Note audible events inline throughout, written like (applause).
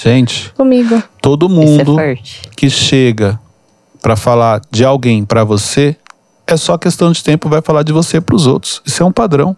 Gente, comigo. Todo é mundo é que chega para falar de alguém para você, é só questão de tempo vai falar de você para os outros. Isso é um padrão.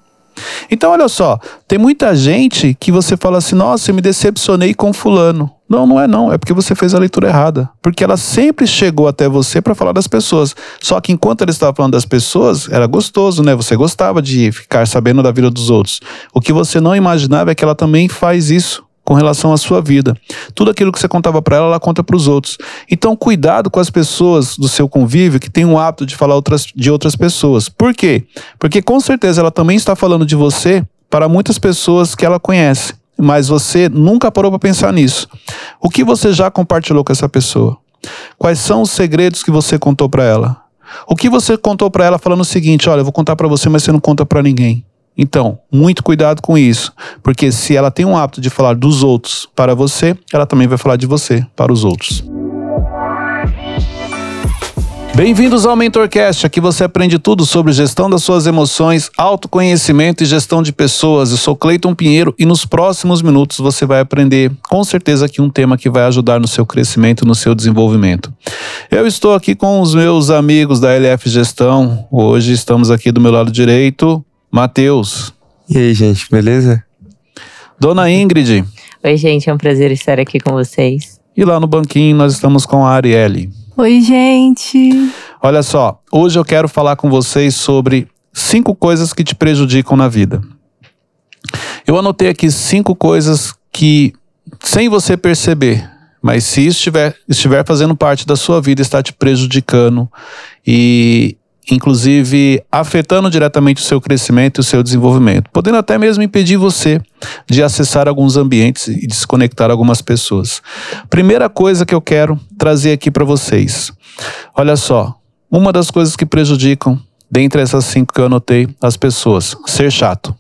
Então, olha só, tem muita gente que você fala assim: nossa, eu me decepcionei com Fulano. Não, não é não. É porque você fez a leitura errada. Porque ela sempre chegou até você para falar das pessoas. Só que enquanto ela estava falando das pessoas, era gostoso, né? Você gostava de ficar sabendo da vida dos outros. O que você não imaginava é que ela também faz isso com relação à sua vida. Tudo aquilo que você contava para ela, ela conta para os outros. Então, cuidado com as pessoas do seu convívio que têm o hábito de falar outras, de outras pessoas. Por quê? Porque com certeza ela também está falando de você para muitas pessoas que ela conhece, mas você nunca parou para pensar nisso. O que você já compartilhou com essa pessoa? Quais são os segredos que você contou para ela? O que você contou para ela falando o seguinte: olha, eu vou contar para você, mas você não conta para ninguém. Então, muito cuidado com isso, porque se ela tem um hábito de falar dos outros para você, ela também vai falar de você para os outros. Bem-vindos ao MentorCast, aqui você aprende tudo sobre gestão das suas emoções, autoconhecimento e gestão de pessoas. Eu sou Cleiton Pinheiro e nos próximos minutos você vai aprender com certeza aqui um tema que vai ajudar no seu crescimento, no seu desenvolvimento. Eu estou aqui com os meus amigos da LF Gestão. Hoje estamos aqui do meu lado direito, Matheus. E aí, gente, beleza? Dona Ingrid. Oi, gente, é um prazer estar aqui com vocês. E lá no banquinho nós estamos com a Arielle. Oi, gente. Olha só, hoje eu quero falar com vocês sobre cinco coisas que te prejudicam na vida. Eu anotei aqui cinco coisas que, sem você perceber, mas se estiver, estiver fazendo parte da sua vida, está te prejudicando e inclusive afetando diretamente o seu crescimento e o seu desenvolvimento, podendo até mesmo impedir você de acessar alguns ambientes e desconectar algumas pessoas. Primeira coisa que eu quero trazer aqui para vocês. Olha só, uma das coisas que prejudicam, dentre essas cinco que eu anotei, as pessoas, ser chato.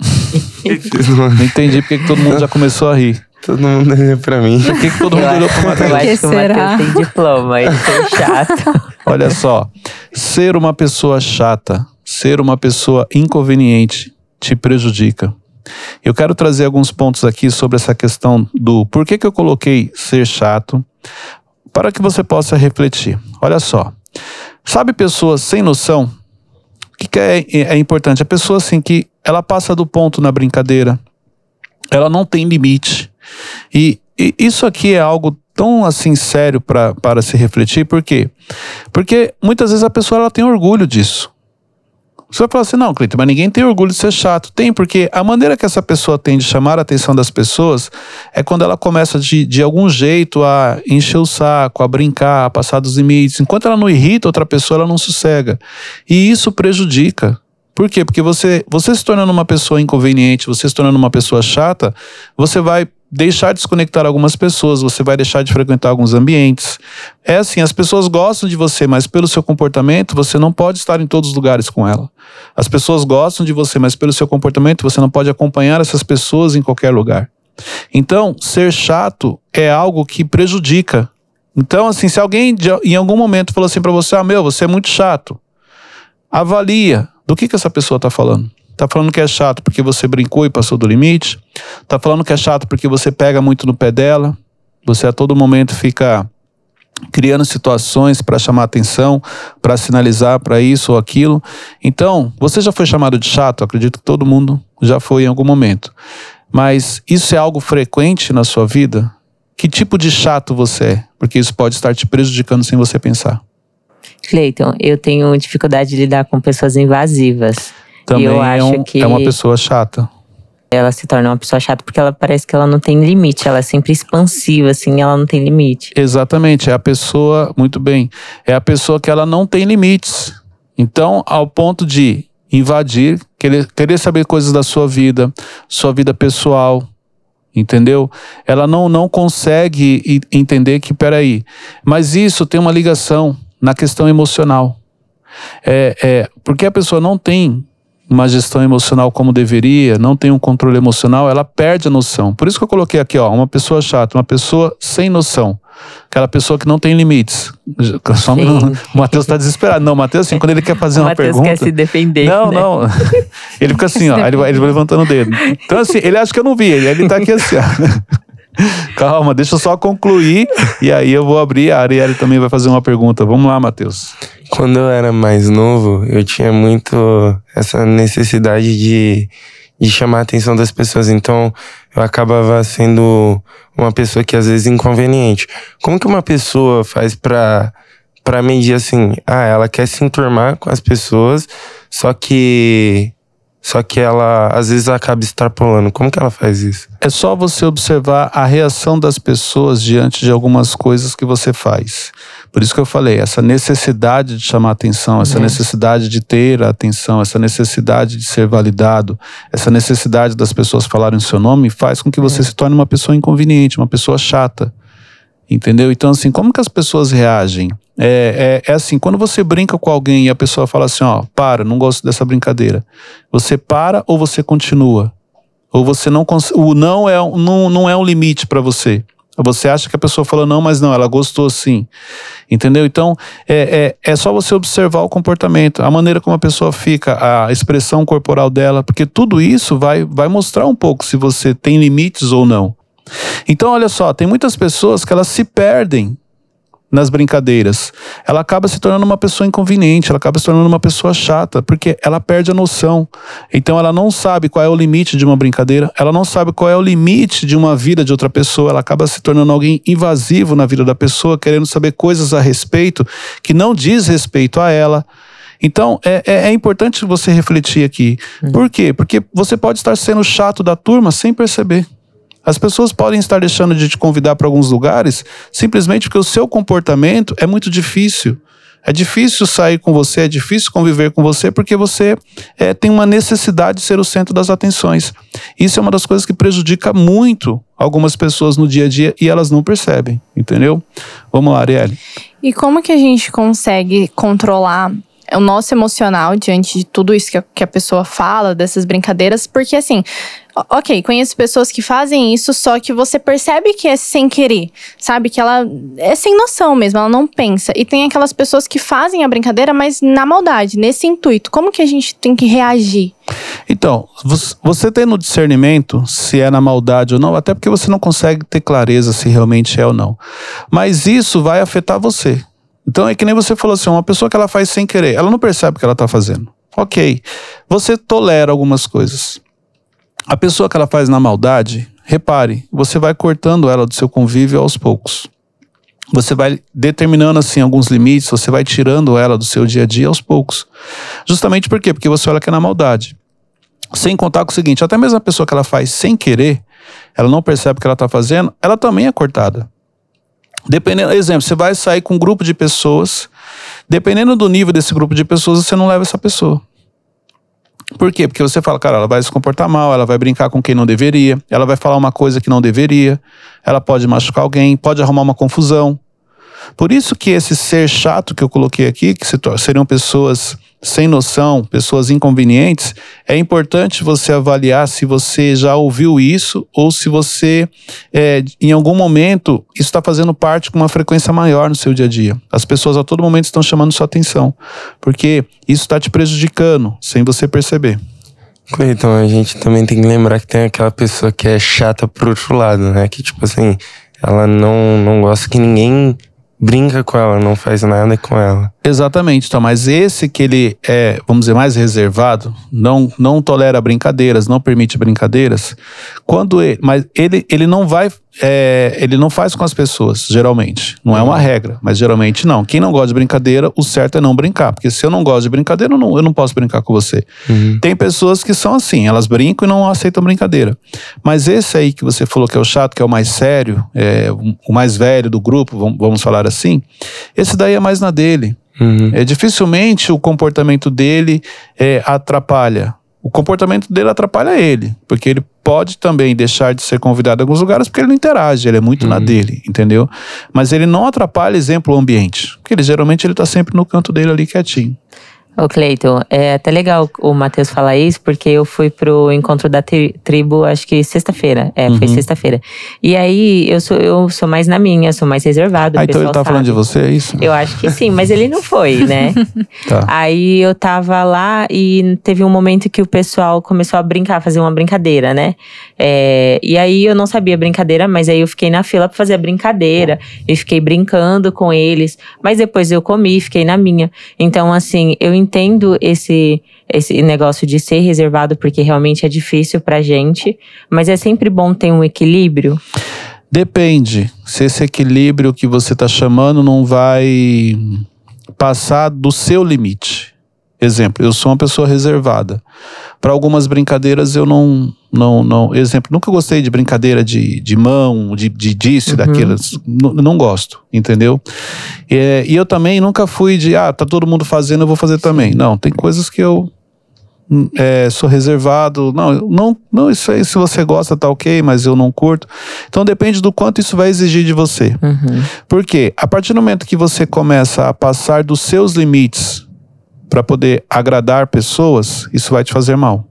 (laughs) Não entendi porque todo mundo já começou a rir. Todo mundo olhou é pra mim. Por que, que todo mundo olhou pra Matheus? Eu acho que o Matheus tem diploma, é (laughs) chato. Olha só, ser uma pessoa chata, ser uma pessoa inconveniente te prejudica. Eu quero trazer alguns pontos aqui sobre essa questão do por que, que eu coloquei ser chato, para que você possa refletir. Olha só, sabe pessoas sem noção? O que, que é, é importante? A pessoa assim que ela passa do ponto na brincadeira, ela não tem limite. E, e isso aqui é algo tão assim sério pra, para se refletir, por quê? Porque muitas vezes a pessoa ela tem orgulho disso. Você vai falar assim, não, Cleiton, mas ninguém tem orgulho de ser chato. Tem, porque a maneira que essa pessoa tem de chamar a atenção das pessoas é quando ela começa de, de algum jeito a encher o saco, a brincar, a passar dos limites. Enquanto ela não irrita outra pessoa, ela não sossega. E isso prejudica. Por quê? Porque você, você se tornando uma pessoa inconveniente, você se tornando uma pessoa chata, você vai deixar de desconectar algumas pessoas, você vai deixar de frequentar alguns ambientes. É assim, as pessoas gostam de você, mas pelo seu comportamento você não pode estar em todos os lugares com ela. As pessoas gostam de você, mas pelo seu comportamento você não pode acompanhar essas pessoas em qualquer lugar. Então, ser chato é algo que prejudica. Então, assim, se alguém em algum momento falou assim para você: "Ah, meu, você é muito chato". Avalia, do que, que essa pessoa está falando? Está falando que é chato porque você brincou e passou do limite? Está falando que é chato porque você pega muito no pé dela? Você a todo momento fica criando situações para chamar atenção, para sinalizar para isso ou aquilo. Então, você já foi chamado de chato, acredito que todo mundo já foi em algum momento. Mas isso é algo frequente na sua vida? Que tipo de chato você é? Porque isso pode estar te prejudicando sem você pensar. Cleiton, eu tenho dificuldade de lidar com pessoas invasivas. Também e eu é um, acho que é uma pessoa chata. Ela se torna uma pessoa chata porque ela parece que ela não tem limite, ela é sempre expansiva, assim, ela não tem limite. Exatamente, é a pessoa, muito bem, é a pessoa que ela não tem limites. Então, ao ponto de invadir, querer, querer saber coisas da sua vida, sua vida pessoal, entendeu? Ela não, não consegue entender que, peraí, mas isso tem uma ligação na questão emocional. É, é, porque a pessoa não tem uma gestão emocional como deveria, não tem um controle emocional, ela perde a noção. Por isso que eu coloquei aqui, ó, uma pessoa chata, uma pessoa sem noção. Aquela pessoa que não tem limites. (laughs) Só não, o Matheus está desesperado. Não, o Matheus, assim, quando ele quer fazer (laughs) o uma Mateus pergunta. Matheus quer se defender. Não, né? não. (laughs) Ele fica assim, ó. Ele vai, ele vai levantando o dedo. Então, assim, ele acha que eu não vi. Ele, ele tá aqui assim, ó. Calma, deixa eu só concluir e aí eu vou abrir a área também vai fazer uma pergunta. Vamos lá, Matheus. Quando eu era mais novo, eu tinha muito essa necessidade de, de chamar a atenção das pessoas. Então, eu acabava sendo uma pessoa que às vezes é inconveniente. Como que uma pessoa faz para para medir assim, ah, ela quer se enturmar com as pessoas, só que só que ela às vezes acaba extrapolando. Como que ela faz isso? É só você observar a reação das pessoas diante de algumas coisas que você faz. Por isso que eu falei, essa necessidade de chamar atenção, essa é. necessidade de ter a atenção, essa necessidade de ser validado, essa necessidade das pessoas falarem o seu nome faz com que você é. se torne uma pessoa inconveniente, uma pessoa chata. Entendeu? Então, assim, como que as pessoas reagem? É, é, é, assim, quando você brinca com alguém e a pessoa fala assim, ó, para, não gosto dessa brincadeira. Você para ou você continua? Ou você não consegue? o não é não, não é um limite para você. Você acha que a pessoa falou não, mas não, ela gostou sim. Entendeu? Então, é, é, é só você observar o comportamento, a maneira como a pessoa fica, a expressão corporal dela, porque tudo isso vai, vai mostrar um pouco se você tem limites ou não. Então, olha só, tem muitas pessoas que elas se perdem nas brincadeiras, ela acaba se tornando uma pessoa inconveniente, ela acaba se tornando uma pessoa chata, porque ela perde a noção. Então ela não sabe qual é o limite de uma brincadeira, ela não sabe qual é o limite de uma vida de outra pessoa, ela acaba se tornando alguém invasivo na vida da pessoa, querendo saber coisas a respeito que não diz respeito a ela. Então, é, é, é, importante você refletir aqui. Uhum. Por quê? Porque você pode estar sendo chato da turma sem perceber. As pessoas podem estar deixando de te convidar para alguns lugares simplesmente porque o seu comportamento é muito difícil. É difícil sair com você, é difícil conviver com você, porque você é, tem uma necessidade de ser o centro das atenções. Isso é uma das coisas que prejudica muito algumas pessoas no dia a dia e elas não percebem, entendeu? Vamos lá, Arielle. E como que a gente consegue controlar o nosso emocional diante de tudo isso que a, que a pessoa fala, dessas brincadeiras, porque assim, Ok, conheço pessoas que fazem isso, só que você percebe que é sem querer, sabe? Que ela é sem noção mesmo, ela não pensa. E tem aquelas pessoas que fazem a brincadeira, mas na maldade, nesse intuito. Como que a gente tem que reagir? Então, você tendo discernimento se é na maldade ou não, até porque você não consegue ter clareza se realmente é ou não. Mas isso vai afetar você. Então é que nem você falou assim, uma pessoa que ela faz sem querer, ela não percebe o que ela está fazendo. Ok, você tolera algumas coisas. A pessoa que ela faz na maldade, repare, você vai cortando ela do seu convívio aos poucos. Você vai determinando assim alguns limites, você vai tirando ela do seu dia a dia aos poucos. Justamente por quê? Porque você olha que é na maldade. Sem contar com o seguinte, até mesmo a pessoa que ela faz sem querer, ela não percebe o que ela está fazendo, ela também é cortada. Dependendo, exemplo, você vai sair com um grupo de pessoas, dependendo do nível desse grupo de pessoas, você não leva essa pessoa. Por quê? Porque você fala, cara, ela vai se comportar mal, ela vai brincar com quem não deveria, ela vai falar uma coisa que não deveria, ela pode machucar alguém, pode arrumar uma confusão. Por isso que esse ser chato que eu coloquei aqui, que seriam pessoas sem noção, pessoas inconvenientes, é importante você avaliar se você já ouviu isso ou se você, é, em algum momento, isso está fazendo parte com uma frequência maior no seu dia a dia. As pessoas a todo momento estão chamando sua atenção, porque isso está te prejudicando sem você perceber. Cleiton, a gente também tem que lembrar que tem aquela pessoa que é chata por outro lado, né? Que, tipo assim, ela não, não gosta que ninguém brinca com ela, não faz nada com ela. Exatamente, então, mas esse que ele é, vamos dizer, mais reservado, não não tolera brincadeiras, não permite brincadeiras, quando ele, mas ele, ele não vai é, ele não faz com as pessoas, geralmente. Não é uma uhum. regra, mas geralmente não. Quem não gosta de brincadeira, o certo é não brincar. Porque se eu não gosto de brincadeira, eu não, eu não posso brincar com você. Uhum. Tem pessoas que são assim, elas brincam e não aceitam brincadeira. Mas esse aí que você falou que é o chato, que é o mais sério, é, o mais velho do grupo, vamos falar assim, esse daí é mais na dele. Uhum. É, dificilmente o comportamento dele é, atrapalha o comportamento dele atrapalha ele, porque ele pode também deixar de ser convidado a alguns lugares porque ele não interage, ele é muito uhum. na dele, entendeu? Mas ele não atrapalha, exemplo, o ambiente, porque ele geralmente ele está sempre no canto dele ali quietinho. Ô, Cleiton, é até legal o Matheus falar isso, porque eu fui pro encontro da tri tribo, acho que sexta-feira. É, uhum. foi sexta-feira. E aí, eu sou, eu sou mais na minha, sou mais reservado. Ah, então ele tá sabe. falando de você, é isso? Eu acho que sim, mas ele não foi, né? (laughs) tá. Aí eu tava lá e teve um momento que o pessoal começou a brincar, fazer uma brincadeira, né? É, e aí eu não sabia brincadeira, mas aí eu fiquei na fila pra fazer a brincadeira. E fiquei brincando com eles. Mas depois eu comi, fiquei na minha. Então, assim, eu entendo esse, esse negócio de ser reservado, porque realmente é difícil pra gente, mas é sempre bom ter um equilíbrio. Depende. Se esse equilíbrio que você está chamando não vai passar do seu limite. Exemplo, eu sou uma pessoa reservada. Para algumas brincadeiras eu não não, não. Exemplo, nunca gostei de brincadeira de, de mão, de, de disso, uhum. daquelas. Não, não gosto, entendeu? É, e eu também nunca fui de, ah, tá todo mundo fazendo, eu vou fazer também. Não, tem coisas que eu hum, é, sou reservado. Não, não, não, isso aí, se você gosta, tá ok, mas eu não curto. Então depende do quanto isso vai exigir de você. Uhum. Porque a partir do momento que você começa a passar dos seus limites para poder agradar pessoas, isso vai te fazer mal.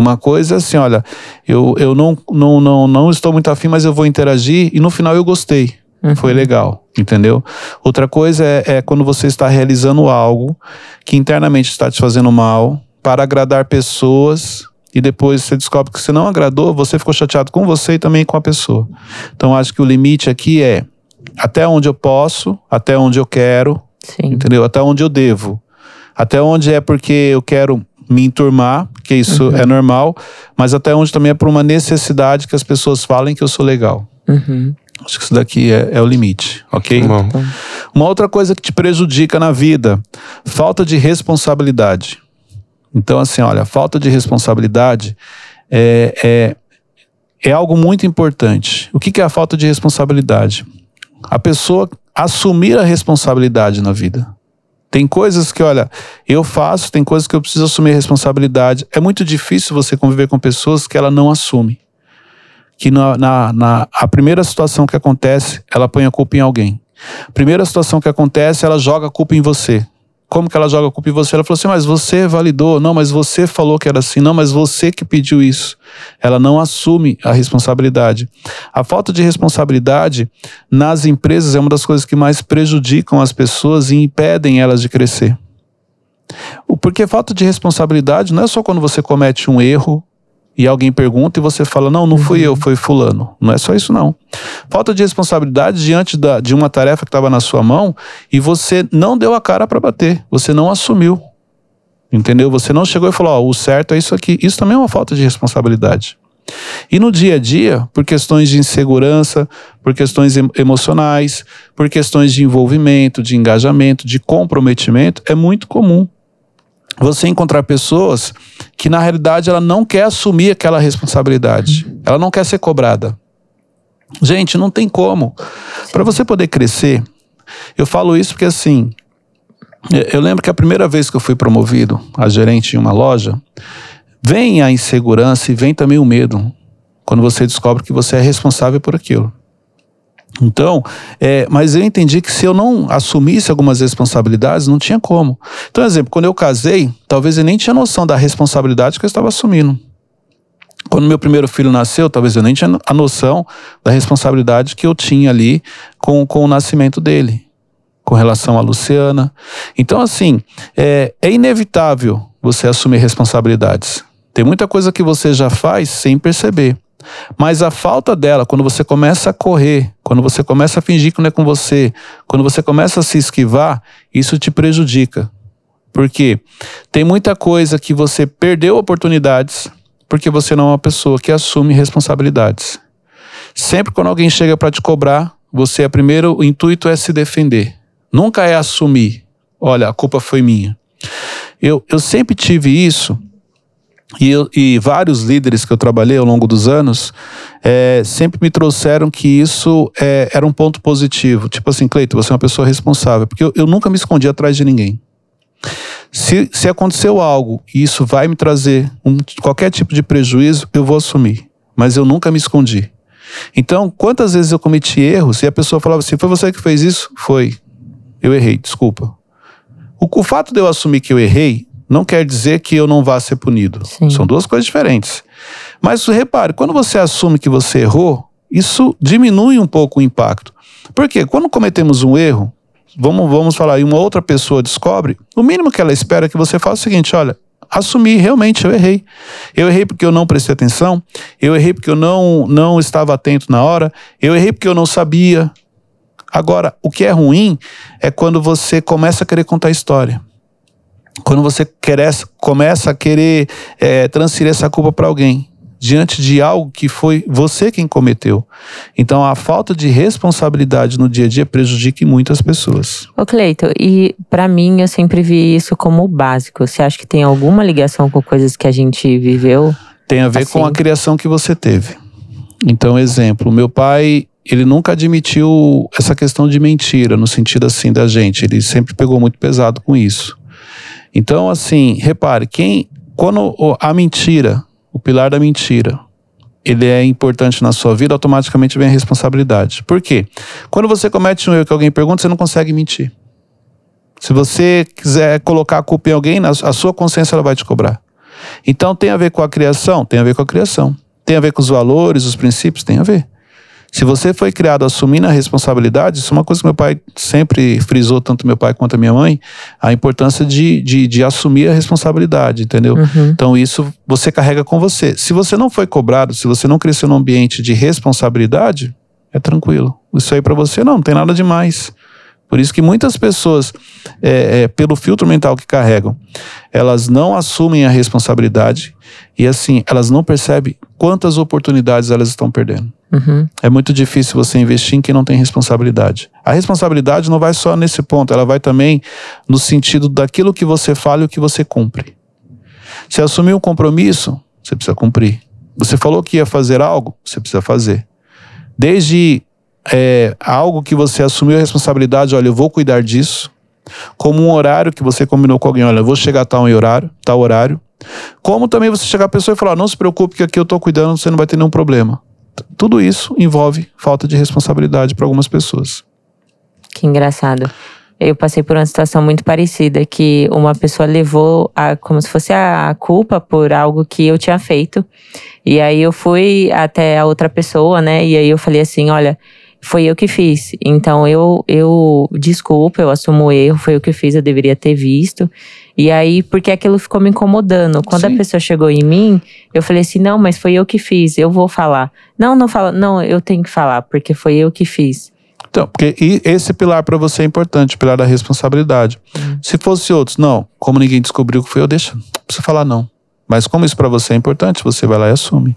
Uma coisa é assim, olha, eu, eu não, não, não, não estou muito afim, mas eu vou interagir e no final eu gostei. Uhum. Foi legal, entendeu? Outra coisa é, é quando você está realizando algo que internamente está te fazendo mal para agradar pessoas e depois você descobre que você não agradou, você ficou chateado com você e também com a pessoa. Então acho que o limite aqui é até onde eu posso, até onde eu quero, Sim. entendeu? Até onde eu devo. Até onde é porque eu quero me enturmar, porque isso uhum. é normal, mas até onde também é por uma necessidade que as pessoas falem que eu sou legal. Uhum. Acho que isso daqui é, é o limite, ok? Tá tá bom. Uma outra coisa que te prejudica na vida: falta de responsabilidade. Então, assim, olha, falta de responsabilidade é, é, é algo muito importante. O que, que é a falta de responsabilidade? A pessoa assumir a responsabilidade na vida. Tem coisas que, olha, eu faço, tem coisas que eu preciso assumir responsabilidade. É muito difícil você conviver com pessoas que ela não assume. Que na, na, na a primeira situação que acontece, ela põe a culpa em alguém. Primeira situação que acontece, ela joga a culpa em você como que ela joga culpa em você? Ela falou assim, mas você validou, não, mas você falou que era assim, não, mas você que pediu isso. Ela não assume a responsabilidade. A falta de responsabilidade nas empresas é uma das coisas que mais prejudicam as pessoas e impedem elas de crescer. Porque falta de responsabilidade não é só quando você comete um erro e alguém pergunta e você fala: Não, não fui uhum. eu, foi Fulano. Não é só isso, não. Falta de responsabilidade diante da, de uma tarefa que estava na sua mão e você não deu a cara para bater, você não assumiu. Entendeu? Você não chegou e falou: Ó, oh, o certo é isso aqui. Isso também é uma falta de responsabilidade. E no dia a dia, por questões de insegurança, por questões emocionais, por questões de envolvimento, de engajamento, de comprometimento, é muito comum você encontrar pessoas que na realidade ela não quer assumir aquela responsabilidade, ela não quer ser cobrada. Gente, não tem como. Para você poder crescer, eu falo isso porque assim, eu lembro que a primeira vez que eu fui promovido a gerente em uma loja, vem a insegurança e vem também o medo quando você descobre que você é responsável por aquilo. Então, é, mas eu entendi que se eu não assumisse algumas responsabilidades, não tinha como. Então, exemplo, quando eu casei, talvez eu nem tinha noção da responsabilidade que eu estava assumindo. Quando meu primeiro filho nasceu, talvez eu nem tinha a noção da responsabilidade que eu tinha ali com, com o nascimento dele, com relação à Luciana. Então, assim, é, é inevitável você assumir responsabilidades. Tem muita coisa que você já faz sem perceber. Mas a falta dela, quando você começa a correr, quando você começa a fingir que não é com você, quando você começa a se esquivar, isso te prejudica. Porque tem muita coisa que você perdeu oportunidades porque você não é uma pessoa que assume responsabilidades. Sempre quando alguém chega para te cobrar, você é primeiro, o intuito é se defender. Nunca é assumir, olha, a culpa foi minha. Eu, eu sempre tive isso e, e, vários líderes que eu trabalhei ao longo dos anos é, sempre me trouxeram que isso é, era um ponto positivo. Tipo assim, Cleito, você é uma pessoa responsável, porque eu, eu nunca me escondi atrás de ninguém. Se, se aconteceu algo e isso vai me trazer um, qualquer tipo de prejuízo, eu vou assumir. Mas eu nunca me escondi. Então, quantas vezes eu cometi erros e a pessoa falava assim: foi você que fez isso? Foi. Eu errei, desculpa. O, o fato de eu assumir que eu errei não quer dizer que eu não vá ser punido. Sim. São duas coisas diferentes. Mas repare, quando você assume que você errou, isso diminui um pouco o impacto. Porque quando cometemos um erro, vamos, vamos falar e uma outra pessoa descobre, o mínimo que ela espera é que você faça o seguinte: olha, assumi, realmente eu errei. Eu errei porque eu não prestei atenção, eu errei porque eu não, não estava atento na hora, eu errei porque eu não sabia. Agora, o que é ruim é quando você começa a querer contar a história quando você quer, começa a querer é, transferir essa culpa para alguém, diante de algo que foi você quem cometeu. Então a falta de responsabilidade no dia a dia prejudica muitas pessoas. Ô Cleito, e para mim eu sempre vi isso como básico. Você acha que tem alguma ligação com coisas que a gente viveu? Tem a ver assim? com a assim? criação que você teve. Então, exemplo, meu pai, ele nunca admitiu essa questão de mentira, no sentido assim da gente. Ele sempre pegou muito pesado com isso. Então, assim, repare, quem quando a mentira, o pilar da mentira, ele é importante na sua vida, automaticamente vem a responsabilidade. Por quê? Quando você comete um erro que alguém pergunta, você não consegue mentir. Se você quiser colocar a culpa em alguém, a sua consciência ela vai te cobrar. Então tem a ver com a criação? Tem a ver com a criação. Tem a ver com os valores, os princípios? Tem a ver. Se você foi criado assumindo a responsabilidade, isso é uma coisa que meu pai sempre frisou, tanto meu pai quanto a minha mãe, a importância de, de, de assumir a responsabilidade, entendeu? Uhum. Então, isso você carrega com você. Se você não foi cobrado, se você não cresceu num ambiente de responsabilidade, é tranquilo. Isso aí para você não, não tem nada demais. Por isso que muitas pessoas, é, é, pelo filtro mental que carregam, elas não assumem a responsabilidade e assim, elas não percebem quantas oportunidades elas estão perdendo. Uhum. É muito difícil você investir em quem não tem responsabilidade. A responsabilidade não vai só nesse ponto, ela vai também no sentido daquilo que você fala e o que você cumpre. Se assumir um compromisso, você precisa cumprir. Você falou que ia fazer algo, você precisa fazer. Desde é, algo que você assumiu a responsabilidade, olha, eu vou cuidar disso. Como um horário que você combinou com alguém, olha, eu vou chegar a tal horário, tal horário. Como também você chegar à pessoa e falar, não se preocupe que aqui eu estou cuidando, você não vai ter nenhum problema. Tudo isso envolve falta de responsabilidade para algumas pessoas. Que engraçado. Eu passei por uma situação muito parecida, que uma pessoa levou a, como se fosse a, a culpa por algo que eu tinha feito. E aí eu fui até a outra pessoa, né? E aí eu falei assim: olha, foi eu que fiz. Então eu, eu desculpa, eu assumo o erro, foi eu que fiz, eu deveria ter visto. E aí, porque aquilo ficou me incomodando. Quando Sim. a pessoa chegou em mim, eu falei assim: não, mas foi eu que fiz, eu vou falar. Não, não fala, não, eu tenho que falar, porque foi eu que fiz. Então, porque esse pilar para você é importante, o pilar da responsabilidade. Uhum. Se fosse outros, não, como ninguém descobriu que foi eu, deixa, não precisa falar não. Mas como isso para você é importante, você vai lá e assume.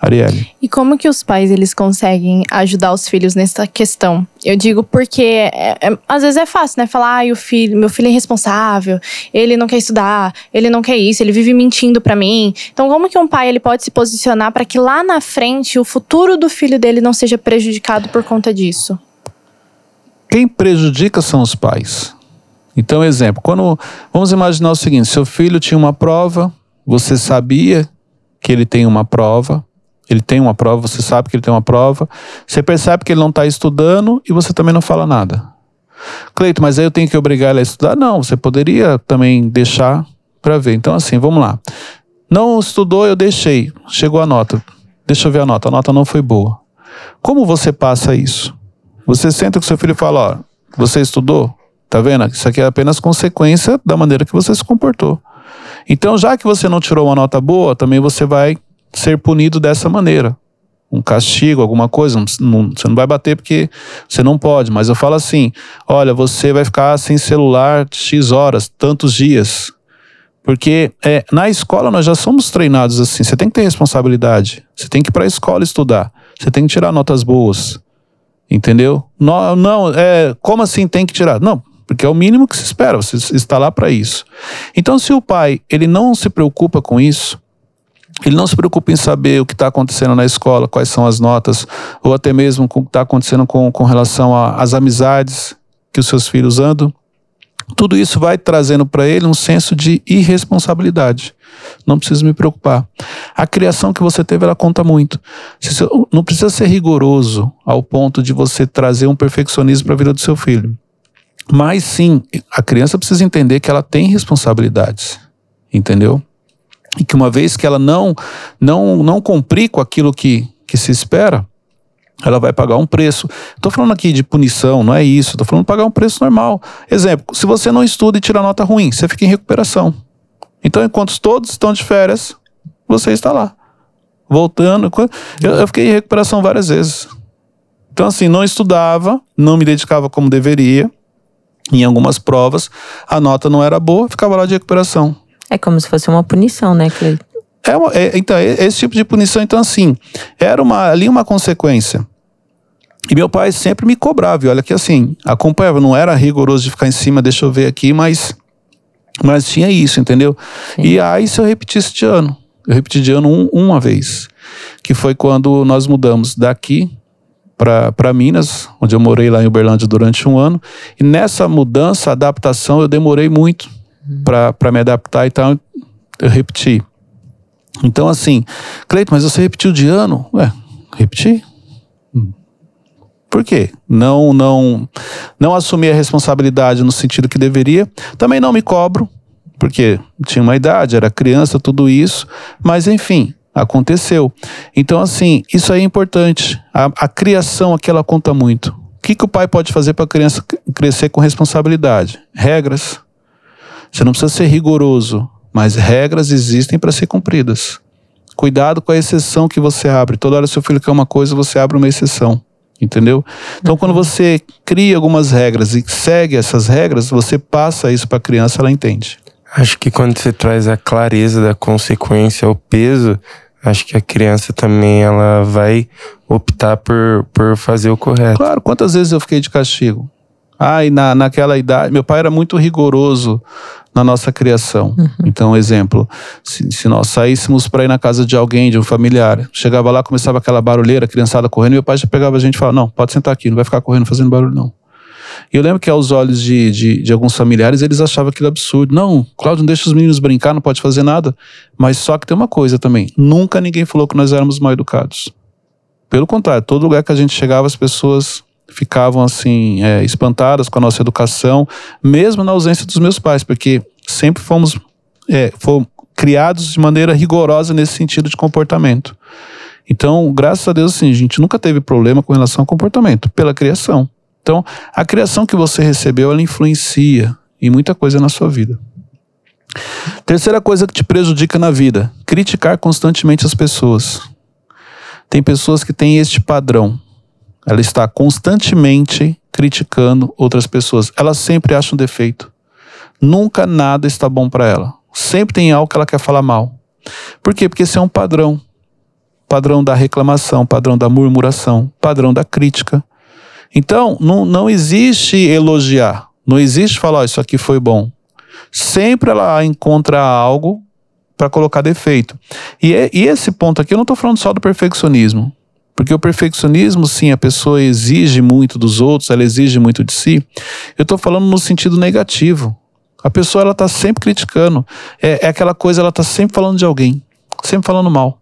Arielle. E como que os pais eles conseguem ajudar os filhos nessa questão? Eu digo porque é, é, às vezes é fácil, né? Falar, ah, o filho, meu filho é irresponsável, ele não quer estudar, ele não quer isso, ele vive mentindo para mim. Então, como que um pai ele pode se posicionar para que lá na frente o futuro do filho dele não seja prejudicado por conta disso? Quem prejudica são os pais. Então, exemplo, quando vamos imaginar o seguinte: seu filho tinha uma prova, você sabia que ele tem uma prova, ele tem uma prova, você sabe que ele tem uma prova, você percebe que ele não está estudando e você também não fala nada. Cleito, mas aí eu tenho que obrigar ele a estudar? Não, você poderia também deixar para ver. Então, assim, vamos lá. Não estudou, eu deixei. Chegou a nota. Deixa eu ver a nota. A nota não foi boa. Como você passa isso? Você senta com seu filho e fala: Ó, você estudou? Tá vendo? Isso aqui é apenas consequência da maneira que você se comportou. Então, já que você não tirou uma nota boa, também você vai ser punido dessa maneira. Um castigo, alguma coisa, não, você não vai bater porque você não pode, mas eu falo assim: olha, você vai ficar sem celular X horas, tantos dias. Porque é, na escola nós já somos treinados assim: você tem que ter responsabilidade, você tem que ir para a escola estudar, você tem que tirar notas boas. Entendeu? Não, não é, como assim tem que tirar? Não, porque é o mínimo que se espera, você está lá para isso. Então, se o pai ele não se preocupa com isso, ele não se preocupa em saber o que está acontecendo na escola, quais são as notas, ou até mesmo o que está acontecendo com, com relação às amizades que os seus filhos andam. Tudo isso vai trazendo para ele um senso de irresponsabilidade. Não preciso me preocupar. A criação que você teve, ela conta muito. Não precisa ser rigoroso ao ponto de você trazer um perfeccionismo para a vida do seu filho. Mas sim, a criança precisa entender que ela tem responsabilidades. Entendeu? e que uma vez que ela não não não cumprir com aquilo que, que se espera, ela vai pagar um preço. Estou falando aqui de punição, não é isso. Estou falando pagar um preço normal. Exemplo: se você não estuda e tira nota ruim, você fica em recuperação. Então, enquanto todos estão de férias, você está lá. Voltando. Eu, eu fiquei em recuperação várias vezes. Então, assim, não estudava, não me dedicava como deveria. Em algumas provas, a nota não era boa, ficava lá de recuperação. É como se fosse uma punição, né, Cleide? É, uma, é, então, é, esse tipo de punição, então, assim, era uma, ali uma consequência. E meu pai sempre me cobrava, e olha que assim, acompanhava, não era rigoroso de ficar em cima, deixa eu ver aqui, mas, mas tinha isso, entendeu? Sim. E aí, se eu repetisse de ano, eu repeti de ano um, uma vez, que foi quando nós mudamos daqui para Minas, onde eu morei lá em Uberlândia durante um ano, e nessa mudança, adaptação, eu demorei muito para me adaptar e tal. Eu repeti. Então, assim, Cleiton, mas você repetiu de ano? Ué, repeti? Hum. Por quê? Não, não, não assumi a responsabilidade no sentido que deveria. Também não me cobro, porque tinha uma idade, era criança, tudo isso. Mas, enfim, aconteceu. Então, assim, isso aí é importante. A, a criação aqui, ela conta muito. O que, que o pai pode fazer para a criança crescer com responsabilidade? Regras, você não precisa ser rigoroso, mas regras existem para ser cumpridas. Cuidado com a exceção que você abre. Toda hora seu filho quer uma coisa, você abre uma exceção. Entendeu? Então, quando uhum. você cria algumas regras e segue essas regras, você passa isso para a criança, ela entende. Acho que quando você traz a clareza da consequência, o peso, acho que a criança também ela vai optar por, por fazer o correto. Claro, quantas vezes eu fiquei de castigo? Ai, na, naquela idade, meu pai era muito rigoroso na nossa criação. Uhum. Então, exemplo, se, se nós saíssemos para ir na casa de alguém, de um familiar, chegava lá, começava aquela barulheira, criançada correndo, meu pai já pegava a gente e falava: Não, pode sentar aqui, não vai ficar correndo fazendo barulho, não. E eu lembro que aos olhos de, de, de, alguns familiares, eles achavam aquilo absurdo. Não, Cláudio, não deixa os meninos brincar, não pode fazer nada. Mas só que tem uma coisa também: nunca ninguém falou que nós éramos mal educados. Pelo contrário, todo lugar que a gente chegava, as pessoas ficavam assim é, espantadas com a nossa educação, mesmo na ausência dos meus pais, porque sempre fomos, é, fomos criados de maneira rigorosa nesse sentido de comportamento. Então, graças a Deus, assim, a gente nunca teve problema com relação ao comportamento, pela criação. Então, a criação que você recebeu, ela influencia em muita coisa na sua vida. Terceira coisa que te prejudica na vida: criticar constantemente as pessoas. Tem pessoas que têm este padrão. Ela está constantemente criticando outras pessoas. Ela sempre acha um defeito. Nunca nada está bom para ela. Sempre tem algo que ela quer falar mal. Por quê? Porque esse é um padrão. Padrão da reclamação, padrão da murmuração, padrão da crítica. Então, não, não existe elogiar. Não existe falar, oh, isso aqui foi bom. Sempre ela encontra algo para colocar defeito. E, é, e esse ponto aqui, eu não estou falando só do perfeccionismo. Porque o perfeccionismo, sim, a pessoa exige muito dos outros, ela exige muito de si. Eu estou falando no sentido negativo. A pessoa ela está sempre criticando. É, é, aquela coisa, ela está sempre falando de alguém, sempre falando mal.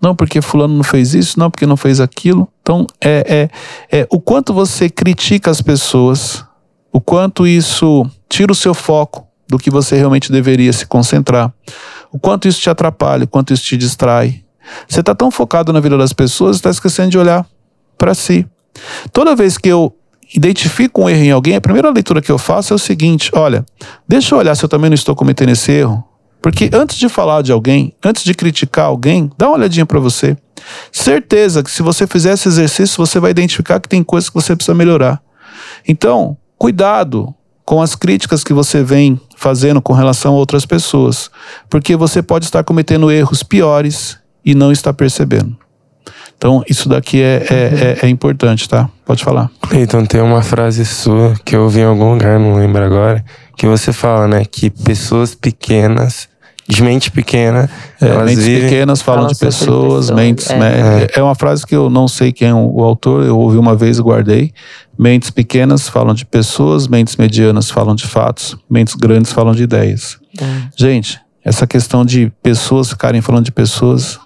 Não porque fulano não fez isso, não porque não fez aquilo. Então é, é, é o quanto você critica as pessoas, o quanto isso tira o seu foco do que você realmente deveria se concentrar, o quanto isso te atrapalha, o quanto isso te distrai, você está tão focado na vida das pessoas, está esquecendo de olhar para si. Toda vez que eu identifico um erro em alguém, a primeira leitura que eu faço é o seguinte: olha, deixa eu olhar se eu também não estou cometendo esse erro. Porque antes de falar de alguém, antes de criticar alguém, dá uma olhadinha para você. Certeza que se você fizer esse exercício, você vai identificar que tem coisas que você precisa melhorar. Então, cuidado com as críticas que você vem fazendo com relação a outras pessoas, porque você pode estar cometendo erros piores e não está percebendo. Então, isso daqui é, é, é, é importante, tá? Pode falar. Então, tem uma frase sua que eu ouvi em algum lugar, não lembro agora, que você fala, né? Que pessoas pequenas de mente pequena. É, mentes vivem, pequenas falam de pessoas, pessoas, mentes. É. Né, é. é. uma frase que eu não sei quem é o autor, eu ouvi uma vez e guardei. Mentes pequenas falam de pessoas, mentes medianas falam de fatos, mentes grandes falam de ideias. É. Gente, essa questão de pessoas ficarem falando de pessoas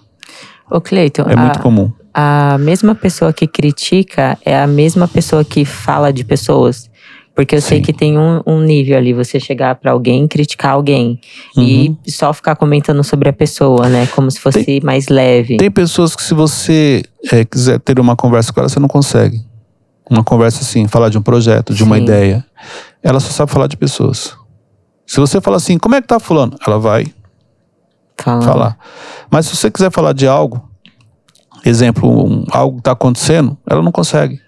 o Cleiton. É a, muito comum. A mesma pessoa que critica é a mesma pessoa que fala de pessoas. Porque eu Sim. sei que tem um, um, nível ali, você chegar para alguém, criticar alguém uhum. e só ficar comentando sobre a pessoa, né? Como se fosse tem, mais leve. Tem pessoas que, se você é, quiser ter uma conversa com ela, você não consegue. Uma conversa assim, falar de um projeto, de Sim. uma ideia. Ela só sabe falar de pessoas. Se você falar assim, como é que tá fulano? Ela vai falar. falar. Mas se você quiser falar de algo, exemplo, um, algo está acontecendo, ela não consegue.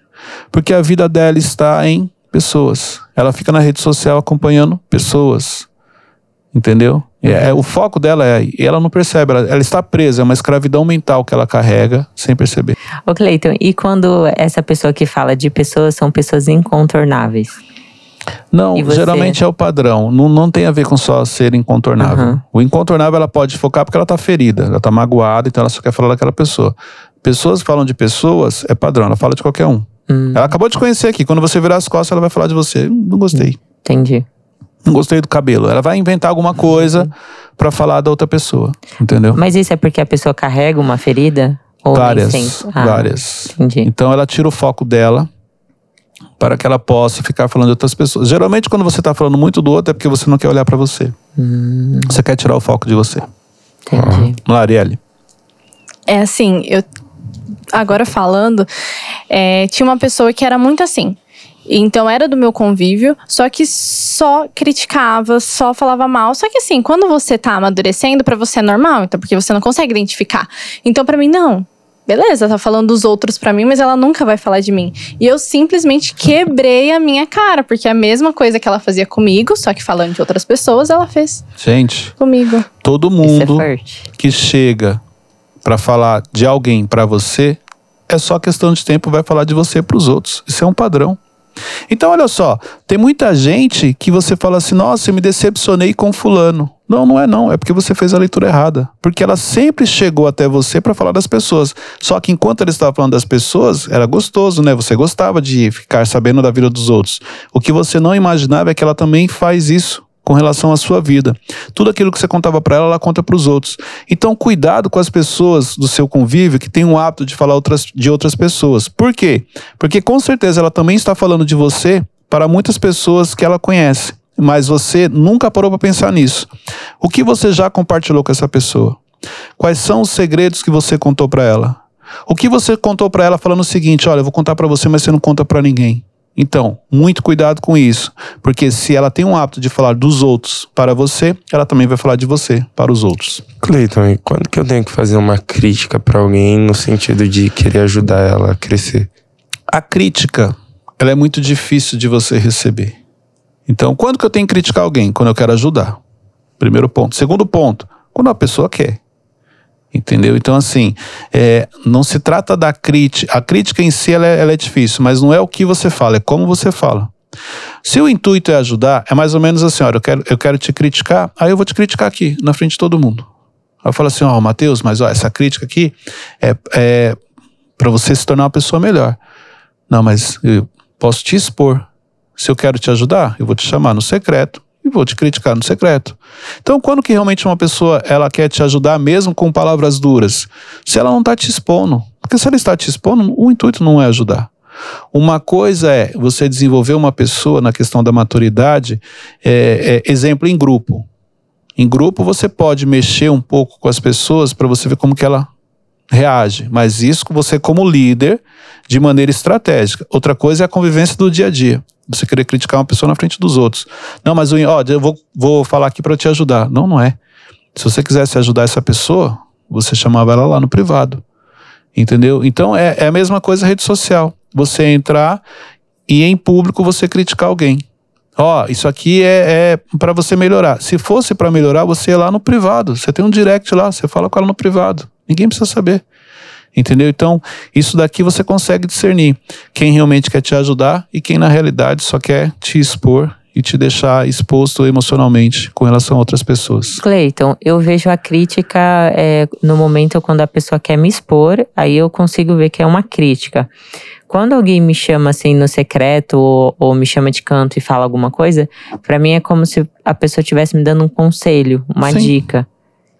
Porque a vida dela está em pessoas. Ela fica na rede social acompanhando pessoas. Entendeu? É, é o foco dela é. E ela não percebe, ela, ela, está presa, é uma escravidão mental que ela carrega sem perceber. Ô, Cleiton, e quando essa pessoa que fala de pessoas são pessoas incontornáveis? Não, geralmente é o padrão. Não, não tem a ver com só ser incontornável. Uhum. O incontornável ela pode focar porque ela está ferida, ela está magoada, então ela só quer falar daquela pessoa. Pessoas falam de pessoas, é padrão, ela fala de qualquer um. Hum. Ela acabou de conhecer aqui. Quando você virar as costas, ela vai falar de você. Não gostei. Entendi. Não gostei do cabelo. Ela vai inventar alguma coisa uhum. para falar da outra pessoa. Entendeu? Mas isso é porque a pessoa carrega uma ferida? Ou várias. Ah, várias. Entendi. Então ela tira o foco dela para que ela possa ficar falando de outras pessoas. Geralmente, quando você está falando muito do outro, é porque você não quer olhar para você. Hum. Você quer tirar o foco de você. Entendi. Uhum. É assim, eu agora falando, é, tinha uma pessoa que era muito assim. Então era do meu convívio, só que só criticava, só falava mal. Só que assim, quando você tá amadurecendo, para você é normal, então porque você não consegue identificar. Então para mim não, beleza, tá falando dos outros para mim, mas ela nunca vai falar de mim. E eu simplesmente quebrei a minha cara, porque é a mesma coisa que ela fazia comigo, só que falando de outras pessoas, ela fez. Gente, comigo. Todo é mundo é que chega para falar de alguém para você, é só questão de tempo vai falar de você para os outros. Isso é um padrão. Então, olha só, tem muita gente que você fala assim, nossa, eu me decepcionei com fulano. Não, não é não, é porque você fez a leitura errada. Porque ela sempre chegou até você para falar das pessoas. Só que enquanto ela estava falando das pessoas, era gostoso, né? Você gostava de ficar sabendo da vida dos outros. O que você não imaginava é que ela também faz isso com relação à sua vida. Tudo aquilo que você contava para ela, ela conta para os outros. Então, cuidado com as pessoas do seu convívio que têm o hábito de falar outras, de outras pessoas. Por quê? Porque com certeza ela também está falando de você para muitas pessoas que ela conhece, mas você nunca parou para pensar nisso. O que você já compartilhou com essa pessoa? Quais são os segredos que você contou para ela? O que você contou para ela falando o seguinte: olha, eu vou contar para você, mas você não conta para ninguém. Então, muito cuidado com isso, porque se ela tem um hábito de falar dos outros para você, ela também vai falar de você para os outros. Cleiton, e quando que eu tenho que fazer uma crítica para alguém no sentido de querer ajudar ela a crescer? A crítica, ela é muito difícil de você receber. Então, quando que eu tenho que criticar alguém? Quando eu quero ajudar. Primeiro ponto. Segundo ponto, quando a pessoa quer. Entendeu? Então, assim, é, não se trata da crítica. A crítica em si ela é, ela é difícil, mas não é o que você fala, é como você fala. Se o intuito é ajudar, é mais ou menos assim: olha, eu quero, eu quero te criticar, aí eu vou te criticar aqui, na frente de todo mundo. Aí eu falo assim: ó, oh, Matheus, mas ó, essa crítica aqui é, é para você se tornar uma pessoa melhor. Não, mas eu posso te expor. Se eu quero te ajudar, eu vou te chamar no secreto e vou te criticar no secreto. Então, quando que realmente uma pessoa ela quer te ajudar mesmo com palavras duras? Se ela não está te expondo. Porque se ela está te expondo, o intuito não é ajudar. Uma coisa é você desenvolver uma pessoa na questão da maturidade, é, é, exemplo em grupo. Em grupo você pode mexer um pouco com as pessoas para você ver como que ela reage, mas isso você como líder de maneira estratégica. Outra coisa é a convivência do dia a dia você querer criticar uma pessoa na frente dos outros. Não, mas o ó, eu vou, vou falar aqui para te ajudar. Não, não é. Se você quisesse ajudar essa pessoa, você chamava ela lá no privado. Entendeu? Então é, é a mesma coisa a rede social. Você entrar e em público você criticar alguém. Ó, oh, isso aqui é, é para você melhorar. Se fosse para melhorar, você ia lá no privado. Você tem um direct lá, você fala com ela no privado. Ninguém precisa saber. Entendeu? Então, isso daqui você consegue discernir quem realmente quer te ajudar e quem na realidade só quer te expor e te deixar exposto emocionalmente com relação a outras pessoas. Cleiton, eu vejo a crítica é, no momento quando a pessoa quer me expor, aí eu consigo ver que é uma crítica. Quando alguém me chama assim no secreto ou, ou me chama de canto e fala alguma coisa, para mim é como se a pessoa estivesse me dando um conselho, uma Sim. dica.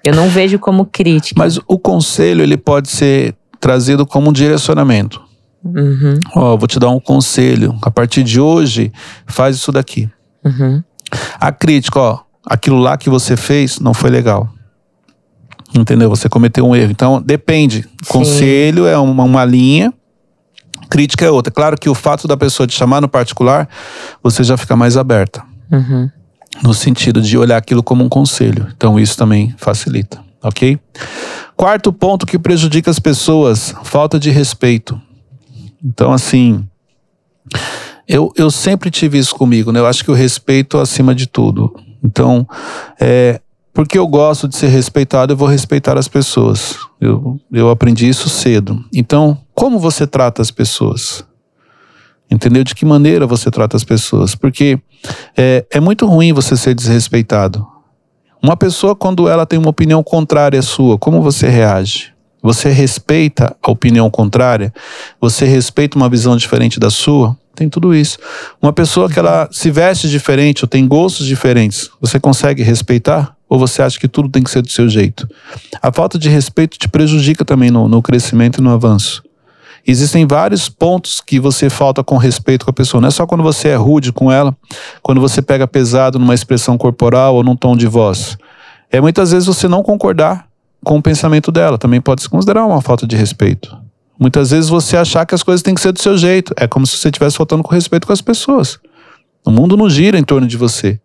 Eu não vejo como crítica. Mas o conselho ele pode ser trazido como um direcionamento. Uhum. Ó, vou te dar um conselho. A partir de hoje, faz isso daqui. Uhum. A crítica, ó, aquilo lá que você fez não foi legal. Entendeu? Você cometeu um erro. Então, depende. Sim. Conselho é uma, uma linha, crítica é outra. Claro que o fato da pessoa te chamar no particular, você já fica mais aberta. Uhum. No sentido de olhar aquilo como um conselho. Então, isso também facilita, ok? Quarto ponto que prejudica as pessoas: falta de respeito. Então, assim, eu, eu sempre tive isso comigo, né? Eu acho que o respeito acima de tudo. Então, é, porque eu gosto de ser respeitado, eu vou respeitar as pessoas. Eu, eu aprendi isso cedo. Então, como você trata as pessoas? Entendeu? De que maneira você trata as pessoas? Porque é, é muito ruim você ser desrespeitado. Uma pessoa, quando ela tem uma opinião contrária à sua, como você reage? Você respeita a opinião contrária? Você respeita uma visão diferente da sua? Tem tudo isso. Uma pessoa que ela se veste diferente ou tem gostos diferentes, você consegue respeitar? Ou você acha que tudo tem que ser do seu jeito? A falta de respeito te prejudica também no, no crescimento e no avanço. Existem vários pontos que você falta com respeito com a pessoa. Não é só quando você é rude com ela, quando você pega pesado numa expressão corporal ou num tom de voz. É muitas vezes você não concordar com o pensamento dela. Também pode se considerar uma falta de respeito. Muitas vezes você achar que as coisas têm que ser do seu jeito. É como se você estivesse faltando com respeito com as pessoas. O mundo não gira em torno de você.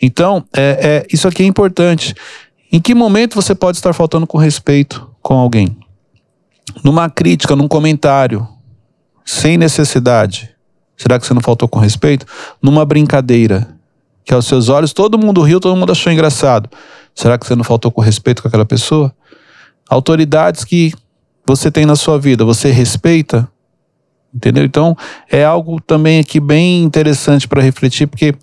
Então, é, é, isso aqui é importante. Em que momento você pode estar faltando com respeito com alguém? numa crítica, num comentário, sem necessidade. Será que você não faltou com respeito? Numa brincadeira, que aos seus olhos todo mundo riu, todo mundo achou engraçado. Será que você não faltou com respeito com aquela pessoa? Autoridades que você tem na sua vida, você respeita? Entendeu? Então, é algo também aqui bem interessante para refletir, porque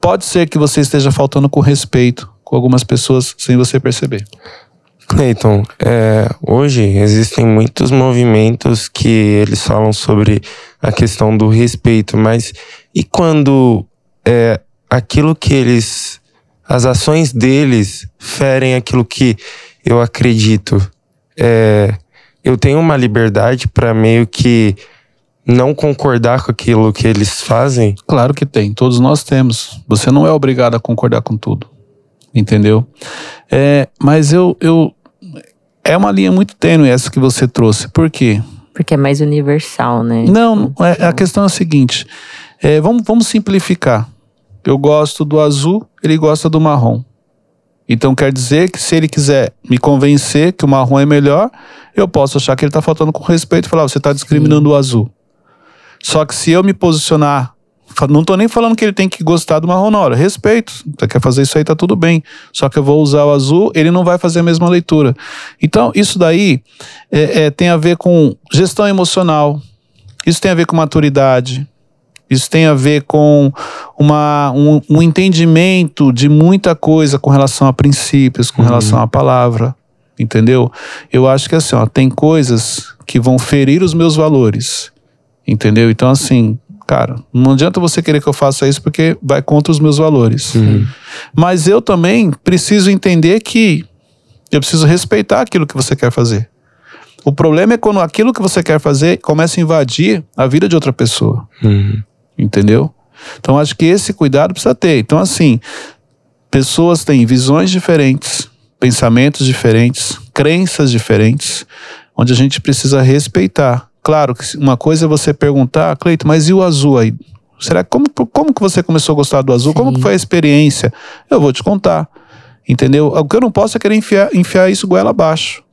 pode ser que você esteja faltando com respeito com algumas pessoas sem você perceber. Clayton, é, hoje existem muitos movimentos que eles falam sobre a questão do respeito, mas e quando é, aquilo que eles, as ações deles ferem aquilo que eu acredito? É, eu tenho uma liberdade para meio que não concordar com aquilo que eles fazem? Claro que tem, todos nós temos. Você não é obrigado a concordar com tudo entendeu? É, mas eu, eu. É uma linha muito tênue essa que você trouxe. Por quê? Porque é mais universal, né? Não, é, tipo, a questão é a seguinte: é, vamos, vamos simplificar. Eu gosto do azul, ele gosta do marrom. Então quer dizer que se ele quiser me convencer que o marrom é melhor, eu posso achar que ele está faltando com respeito e falar: você está discriminando Sim. o azul. Só que se eu me posicionar não tô nem falando que ele tem que gostar do marrom na hora. Respeito. Você tá, quer fazer isso aí, tá tudo bem. Só que eu vou usar o azul, ele não vai fazer a mesma leitura. Então, isso daí é, é, tem a ver com gestão emocional, isso tem a ver com maturidade, isso tem a ver com uma, um, um entendimento de muita coisa com relação a princípios, com uhum. relação à palavra. Entendeu? Eu acho que assim, ó, tem coisas que vão ferir os meus valores. Entendeu? Então, assim, cara, não adianta você querer que eu faça isso porque vai contra os meus valores. Uhum. Mas eu também preciso entender que eu preciso respeitar aquilo que você quer fazer. O problema é quando aquilo que você quer fazer começa a invadir a vida de outra pessoa. Uhum. Entendeu? Então acho que esse cuidado precisa ter. Então, assim, pessoas têm visões diferentes, pensamentos diferentes, crenças diferentes, onde a gente precisa respeitar Claro que uma coisa é você perguntar, Cleito, mas e o azul aí? Será como, como que você começou a gostar do azul? Sim. Como que foi a experiência? Eu vou te contar. Entendeu? O que eu não posso é querer enfiar, enfiar isso goela abaixo.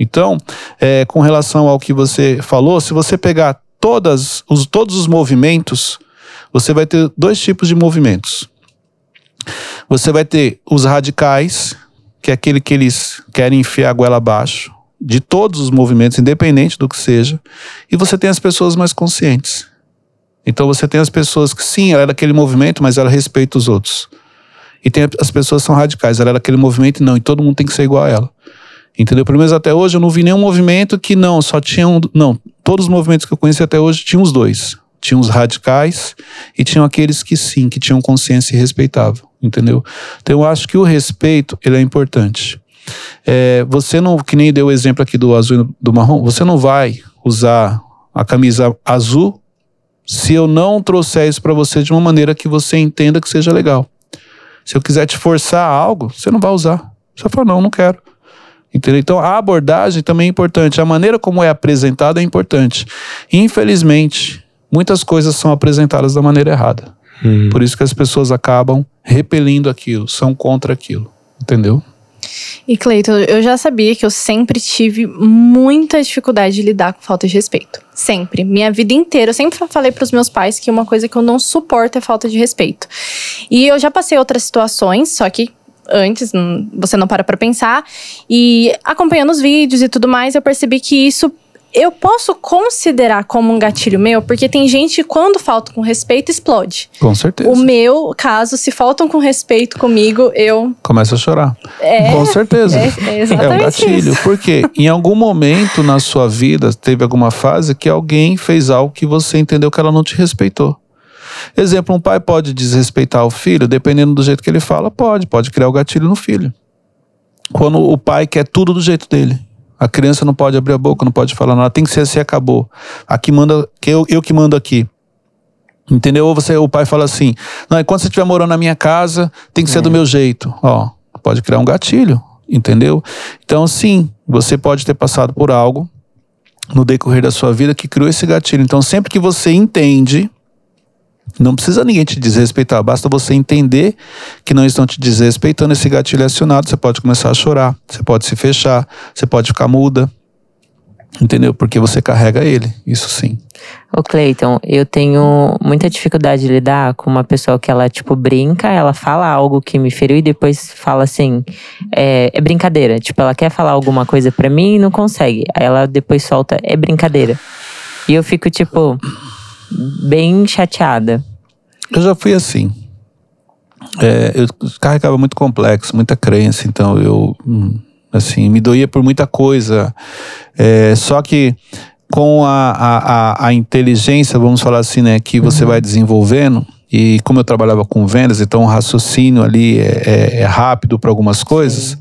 Então, é, com relação ao que você falou, se você pegar todas os, todos os movimentos, você vai ter dois tipos de movimentos. Você vai ter os radicais, que é aquele que eles querem enfiar a goela abaixo de todos os movimentos, independente do que seja, e você tem as pessoas mais conscientes. Então você tem as pessoas que, sim, ela é daquele movimento, mas ela respeita os outros. E tem as pessoas que são radicais, ela é daquele movimento não, e todo mundo tem que ser igual a ela. Entendeu? Pelo menos até hoje eu não vi nenhum movimento que não, só tinha um. Não, todos os movimentos que eu conheci até hoje tinham os dois. Tinham os radicais e tinham aqueles que sim, que tinham consciência e respeitavam, entendeu? Então eu acho que o respeito, ele é importante. É, você não, que nem deu o exemplo aqui do azul e do marrom, você não vai usar a camisa azul se eu não trouxer isso para você de uma maneira que você entenda que seja legal. Se eu quiser te forçar algo, você não vai usar. Você fala, não, não quero. Entendeu? Então a abordagem também é importante, a maneira como é apresentada é importante. Infelizmente, muitas coisas são apresentadas da maneira errada. Hum. Por isso que as pessoas acabam repelindo aquilo, são contra aquilo. Entendeu? E Cleiton, eu já sabia que eu sempre tive muita dificuldade de lidar com falta de respeito. Sempre, minha vida inteira, eu sempre falei para os meus pais que uma coisa que eu não suporto é falta de respeito. E eu já passei outras situações, só que antes, hum, você não para para pensar. E acompanhando os vídeos e tudo mais, eu percebi que isso eu posso considerar como um gatilho meu, porque tem gente quando falta com respeito explode. Com certeza. O meu caso, se faltam com respeito comigo, eu começa a chorar. É, com certeza. É, exatamente é um gatilho, isso. porque em algum momento na sua vida teve alguma fase que alguém fez algo que você entendeu que ela não te respeitou. Exemplo, um pai pode desrespeitar o filho, dependendo do jeito que ele fala, pode, pode criar o gatilho no filho. Quando o pai quer tudo do jeito dele a criança não pode abrir a boca, não pode falar nada, tem que ser assim, acabou. Aqui manda, que eu, eu que mando aqui. Entendeu? Ou você, o pai fala assim: "Não, enquanto você estiver morando na minha casa, tem que ser do é. meu jeito". Ó, pode criar um gatilho, entendeu? Então, sim, você pode ter passado por algo no decorrer da sua vida que criou esse gatilho. Então, sempre que você entende não precisa ninguém te desrespeitar, basta você entender que não estão te desrespeitando. Esse gatilho é acionado, você pode começar a chorar, você pode se fechar, você pode ficar muda. Entendeu? Porque você carrega ele, isso sim. Ô Cleiton, eu tenho muita dificuldade de lidar com uma pessoa que ela, tipo, brinca, ela fala algo que me feriu e depois fala assim, é, é brincadeira. Tipo, ela quer falar alguma coisa pra mim e não consegue. Aí ela depois solta, é brincadeira. E eu fico tipo bem chateada. Eu já fui assim. É, eu carregava muito complexo, muita crença, então eu, hum, assim, me doía por muita coisa. É, só que com a, a, a, a, inteligência, vamos falar assim, né, que você uhum. vai desenvolvendo, e como eu trabalhava com vendas, então o raciocínio ali é, é, é rápido para algumas coisas. Sim.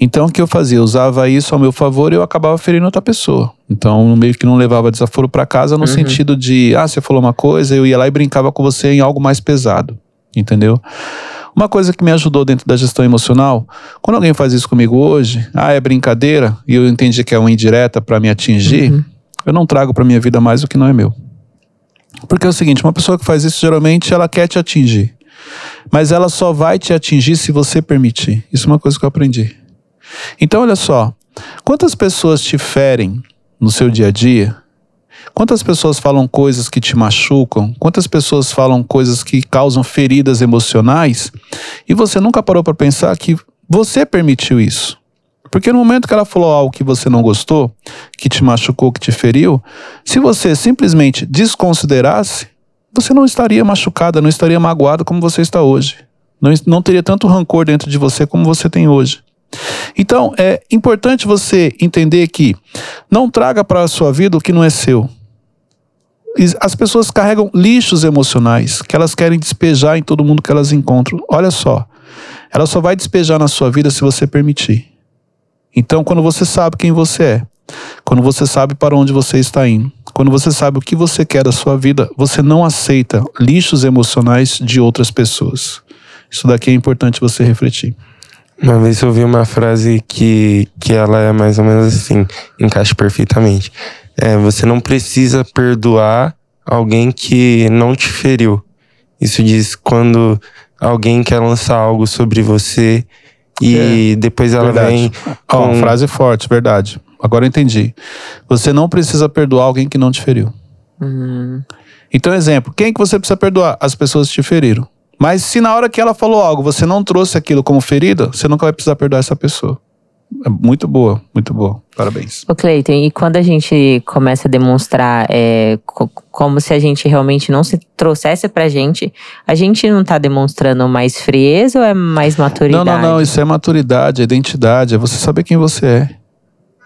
Então o que eu fazia? Eu usava isso ao meu favor e eu acabava ferindo outra pessoa. Então meio que não levava desaforo para casa no uhum. sentido de, ah, você falou uma coisa, eu ia lá e brincava com você em algo mais pesado. Entendeu? Uma coisa que me ajudou dentro da gestão emocional, quando alguém faz isso comigo hoje, ah, é brincadeira, e eu entendi que é uma indireta para me atingir, uhum. eu não trago para minha vida mais o que não é meu. Porque é o seguinte, uma pessoa que faz isso geralmente ela quer te atingir. Mas ela só vai te atingir se você permitir. Isso é uma coisa que eu aprendi. Então olha só, quantas pessoas te ferem no seu dia a dia? Quantas pessoas falam coisas que te machucam? Quantas pessoas falam coisas que causam feridas emocionais? E você nunca parou para pensar que você permitiu isso? Porque no momento que ela falou algo que você não gostou, que te machucou, que te feriu, se você simplesmente desconsiderasse, você não estaria machucada, não estaria magoada como você está hoje. Não, não teria tanto rancor dentro de você como você tem hoje. Então, é importante você entender que não traga para a sua vida o que não é seu as pessoas carregam lixos emocionais que elas querem despejar em todo mundo que elas encontram. Olha só, ela só vai despejar na sua vida se você permitir. Então, quando você sabe quem você é, quando você sabe para onde você está indo, quando você sabe o que você quer da sua vida, você não aceita lixos emocionais de outras pessoas. Isso daqui é importante você refletir. Uma vez eu ouvi uma frase que, que ela é mais ou menos assim, encaixa perfeitamente. É, você não precisa perdoar alguém que não te feriu. Isso diz quando alguém quer lançar algo sobre você e é, depois ela verdade. vem. Com... frase forte, verdade. Agora eu entendi. Você não precisa perdoar alguém que não te feriu. Uhum. Então, exemplo, quem que você precisa perdoar? As pessoas que te feriram. Mas se na hora que ela falou algo, você não trouxe aquilo como ferida, você nunca vai precisar perdoar essa pessoa. É muito boa, muito boa. Parabéns. O Cleiton, e quando a gente começa a demonstrar é, co como se a gente realmente não se trouxesse pra gente, a gente não tá demonstrando mais frieza ou é mais maturidade? Não, não, não. Isso é maturidade, é identidade, é você saber quem você é.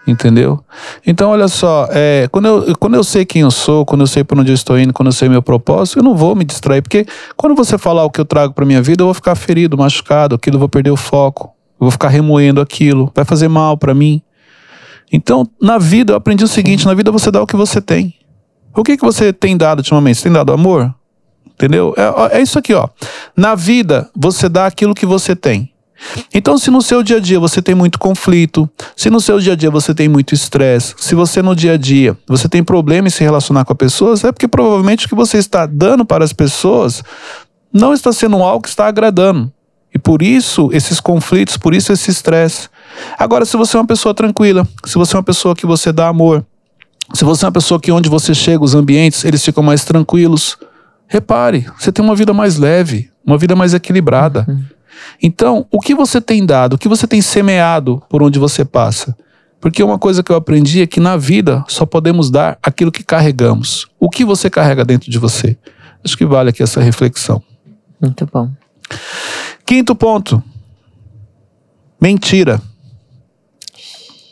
Entendeu? Então, olha só, é, quando, eu, quando eu sei quem eu sou, quando eu sei para onde eu estou indo, quando eu sei meu propósito, eu não vou me distrair, porque quando você falar o que eu trago para minha vida, eu vou ficar ferido, machucado, aquilo eu vou perder o foco, eu vou ficar remoendo aquilo, vai fazer mal para mim. Então, na vida, eu aprendi o seguinte: na vida você dá o que você tem. O que, que você tem dado ultimamente? Você tem dado amor? Entendeu? É, é isso aqui, ó. Na vida, você dá aquilo que você tem. Então, se no seu dia a dia você tem muito conflito, se no seu dia a dia você tem muito estresse, se você no dia a dia você tem problema em se relacionar com as pessoas, é porque provavelmente o que você está dando para as pessoas não está sendo algo que está agradando. E por isso esses conflitos, por isso esse estresse. Agora, se você é uma pessoa tranquila, se você é uma pessoa que você dá amor, se você é uma pessoa que onde você chega, os ambientes, eles ficam mais tranquilos. Repare, você tem uma vida mais leve, uma vida mais equilibrada. Uhum. Então, o que você tem dado, o que você tem semeado por onde você passa? Porque uma coisa que eu aprendi é que na vida só podemos dar aquilo que carregamos. O que você carrega dentro de você? Acho que vale aqui essa reflexão. Muito bom. Quinto ponto: mentira.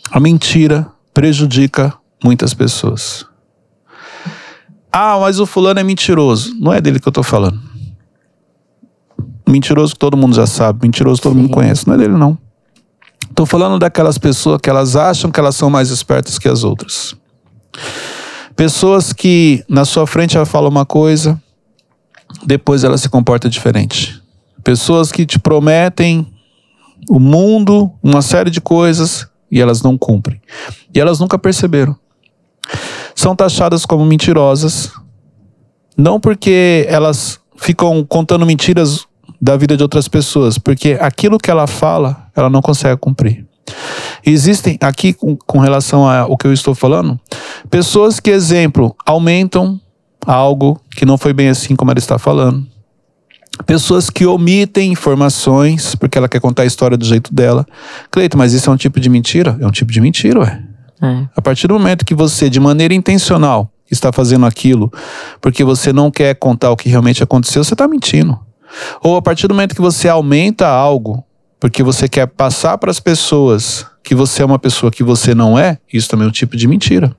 A mentira prejudica muitas pessoas. Ah, mas o fulano é mentiroso. Não é dele que eu estou falando. Mentiroso todo mundo já sabe, mentiroso todo Sim. mundo conhece. Não é dele, não. Estou falando daquelas pessoas que elas acham que elas são mais espertas que as outras. Pessoas que na sua frente ela fala uma coisa, depois ela se comporta diferente. Pessoas que te prometem o mundo, uma série de coisas e elas não cumprem. E elas nunca perceberam. São taxadas como mentirosas, não porque elas ficam contando mentiras da vida de outras pessoas, porque aquilo que ela fala, ela não consegue cumprir. Existem aqui com, com relação ao que eu estou falando, pessoas que, exemplo, aumentam algo que não foi bem assim como ela está falando Pessoas que omitem informações porque ela quer contar a história do jeito dela. Cleito, mas isso é um tipo de mentira? É um tipo de mentira, ué. É. A partir do momento que você, de maneira intencional, está fazendo aquilo porque você não quer contar o que realmente aconteceu, você está mentindo. Ou a partir do momento que você aumenta algo porque você quer passar para as pessoas que você é uma pessoa que você não é, isso também é um tipo de mentira.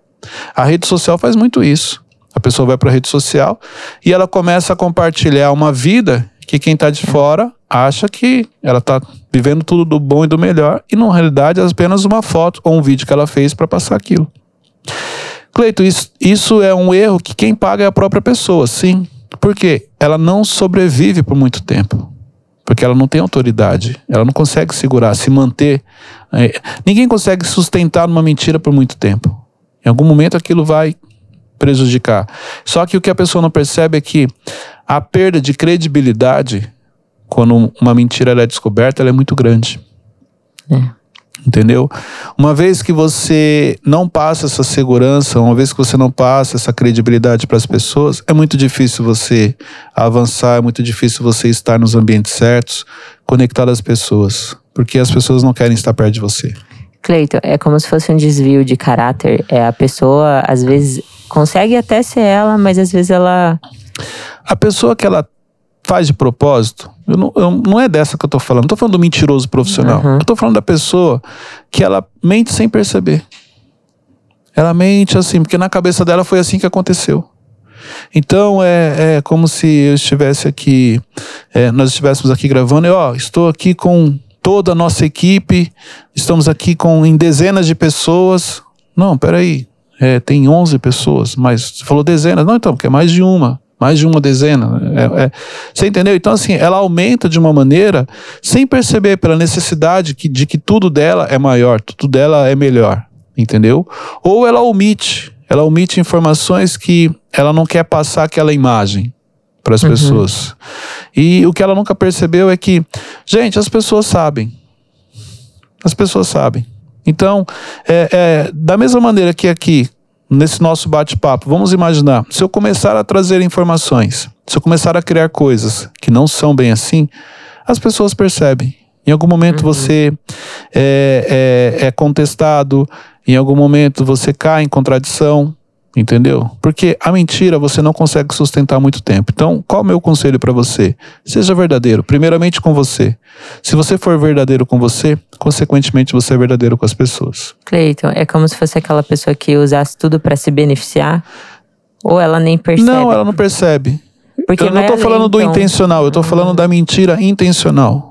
A rede social faz muito isso. A pessoa vai para a rede social e ela começa a compartilhar uma vida que quem está de fora acha que ela está vivendo tudo do bom e do melhor e na realidade é apenas uma foto ou um vídeo que ela fez para passar aquilo. Cleito, isso, isso é um erro que quem paga é a própria pessoa, sim, porque ela não sobrevive por muito tempo. Porque ela não tem autoridade, ela não consegue segurar, se manter. Eh, ninguém consegue sustentar uma mentira por muito tempo. Em algum momento aquilo vai prejudicar. Só que o que a pessoa não percebe é que a perda de credibilidade, quando uma mentira é descoberta, ela é muito grande. É. Entendeu? Uma vez que você não passa essa segurança, uma vez que você não passa essa credibilidade para as pessoas, é muito difícil você avançar, é muito difícil você estar nos ambientes certos, conectado às pessoas, porque as pessoas não querem estar perto de você. Cleiton, é como se fosse um desvio de caráter. É a pessoa, às vezes, consegue até ser ela, mas às vezes ela. A pessoa que ela faz de propósito, eu não, eu, não é dessa que eu tô falando, não tô falando do mentiroso profissional. Uhum. Eu tô falando da pessoa que ela mente sem perceber. Ela mente assim, porque na cabeça dela foi assim que aconteceu. Então é, é como se eu estivesse aqui, é, nós estivéssemos aqui gravando, e ó, estou aqui com toda a nossa equipe, estamos aqui com em dezenas de pessoas. Não, peraí, é, tem 11 pessoas, mas você falou dezenas. Não, então, porque é mais de uma. Mais de uma dezena. Né? É, é, você entendeu? Então, assim, ela aumenta de uma maneira sem perceber pela necessidade que, de que tudo dela é maior, tudo dela é melhor. Entendeu? Ou ela omite. Ela omite informações que ela não quer passar aquela imagem para as uhum. pessoas. E o que ela nunca percebeu é que, gente, as pessoas sabem. As pessoas sabem. Então, é, é, da mesma maneira que aqui, nesse nosso bate-papo, vamos imaginar, se eu começar a trazer informações, se eu começar a criar coisas que não são bem assim, as pessoas percebem. Em algum momento uhum. você é, é, é contestado, em algum momento você cai em contradição, Entendeu? Porque a mentira você não consegue sustentar muito tempo. Então, qual é o meu conselho para você? Seja verdadeiro, primeiramente com você. Se você for verdadeiro com você, consequentemente você é verdadeiro com as pessoas. Cleiton, é como se fosse aquela pessoa que usasse tudo para se beneficiar? Ou ela nem percebe? Não, ela não percebe. Porque eu não estou é falando do então... intencional, eu estou falando da mentira intencional.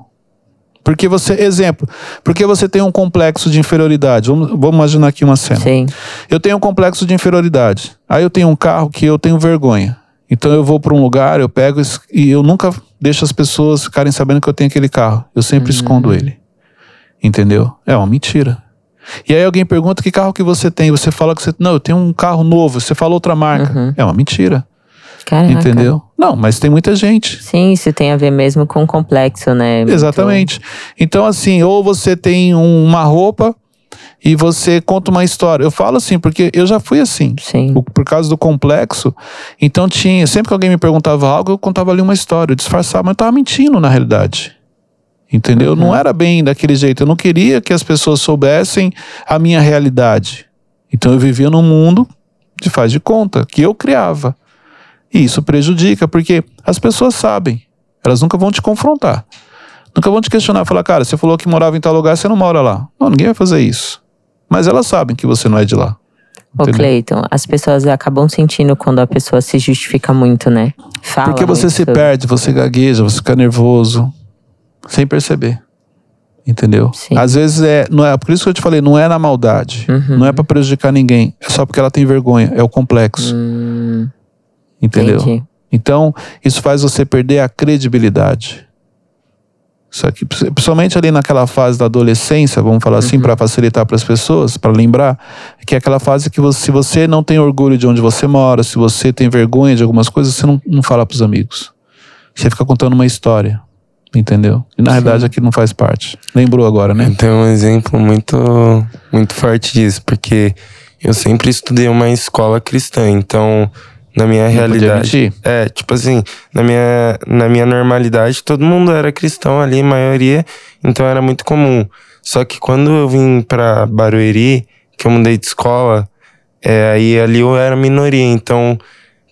Porque você, exemplo, porque você tem um complexo de inferioridade. Vamos, vamos imaginar aqui uma cena. Sim. Eu tenho um complexo de inferioridade. Aí eu tenho um carro que eu tenho vergonha. Então eu vou para um lugar, eu pego e eu nunca deixo as pessoas ficarem sabendo que eu tenho aquele carro. Eu sempre uhum. escondo ele. Entendeu? É uma mentira. E aí alguém pergunta que carro que você tem, você fala que você não, eu tenho um carro novo, você fala outra marca. Uhum. É uma mentira. Né, Entendeu? Não, mas tem muita gente. Sim, isso tem a ver mesmo com o complexo, né? Muito... Exatamente. Então, assim, ou você tem uma roupa e você conta uma história. Eu falo assim, porque eu já fui assim. Sim. Por causa do complexo. Então tinha. Sempre que alguém me perguntava algo, eu contava ali uma história. Eu disfarçava, mas eu tava mentindo na realidade. Entendeu? Uhum. Não era bem daquele jeito. Eu não queria que as pessoas soubessem a minha realidade. Então eu vivia num mundo de faz de conta, que eu criava. E isso prejudica, porque as pessoas sabem, elas nunca vão te confrontar. Nunca vão te questionar, falar, cara, você falou que morava em tal lugar, você não mora lá. Não, ninguém vai fazer isso. Mas elas sabem que você não é de lá. Ô, Cleiton, as pessoas acabam sentindo quando a pessoa se justifica muito, né? Fala Porque você se sobre. perde, você gagueja, você fica nervoso, sem perceber. Entendeu? Sim. Às vezes é, não é, por isso que eu te falei, não é na maldade, uhum. não é para prejudicar ninguém, é só porque ela tem vergonha, é o complexo. Hum. Entendeu? Entendi. Então, isso faz você perder a credibilidade. Isso aqui, principalmente ali naquela fase da adolescência, vamos falar assim, uhum. para facilitar para as pessoas, para lembrar, que é aquela fase que você, se você não tem orgulho de onde você mora, se você tem vergonha de algumas coisas, você não, não fala para os amigos. Você fica contando uma história, entendeu? E na Sim. verdade aqui não faz parte. Lembrou agora, né? Tem um exemplo muito, muito forte disso, porque eu sempre estudei uma escola cristã, então na minha não realidade. É, tipo assim, na minha, na minha normalidade, todo mundo era cristão ali, maioria, então era muito comum. Só que quando eu vim pra Barueri, que eu mudei de escola, é, aí ali eu era minoria. Então,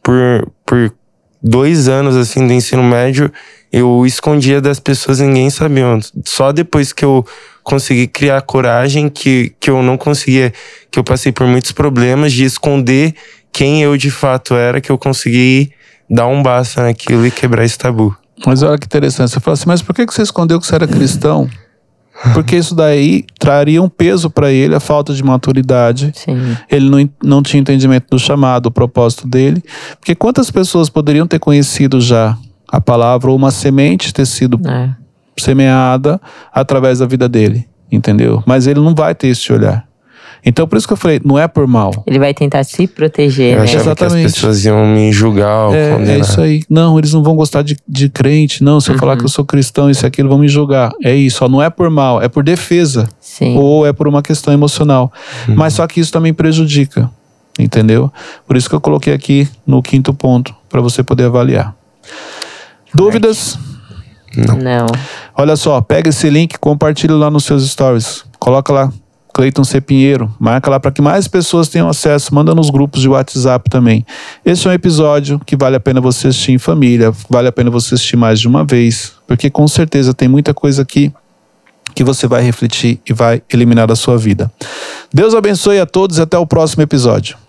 por, por dois anos assim do ensino médio, eu escondia das pessoas, ninguém sabia. Onde. Só depois que eu consegui criar coragem, que, que eu não conseguia, que eu passei por muitos problemas de esconder quem eu de fato era que eu consegui dar um basta naquilo e quebrar esse tabu. Mas olha que interessante, você fala assim, mas por que você escondeu que você era cristão? Porque isso daí traria um peso para ele, a falta de maturidade. Sim. Ele não, não tinha entendimento do chamado, o propósito dele. Porque quantas pessoas poderiam ter conhecido já a palavra ou uma semente ter sido é. semeada através da vida dele, entendeu? Mas ele não vai ter esse olhar. Então, por isso que eu falei, não é por mal. Ele vai tentar se proteger, eu né? Exatamente. as pessoas iam me julgar. É, é, isso aí. Não, eles não vão gostar de, de crente. Não, se eu uhum. falar que eu sou cristão, isso e aquilo, vão me julgar. É isso. Ó, não é por mal, é por defesa. Sim. Ou é por uma questão emocional. Uhum. Mas só que isso também prejudica. Entendeu? Por isso que eu coloquei aqui no quinto ponto, para você poder avaliar. Dúvidas? Não. não. Olha só, pega esse link, compartilha lá nos seus stories. Coloca lá Cleiton C. Pinheiro. Marca lá para que mais pessoas tenham acesso. Manda nos grupos de WhatsApp também. Esse é um episódio que vale a pena você assistir em família, vale a pena você assistir mais de uma vez, porque com certeza tem muita coisa aqui que você vai refletir e vai eliminar da sua vida. Deus abençoe a todos e até o próximo episódio.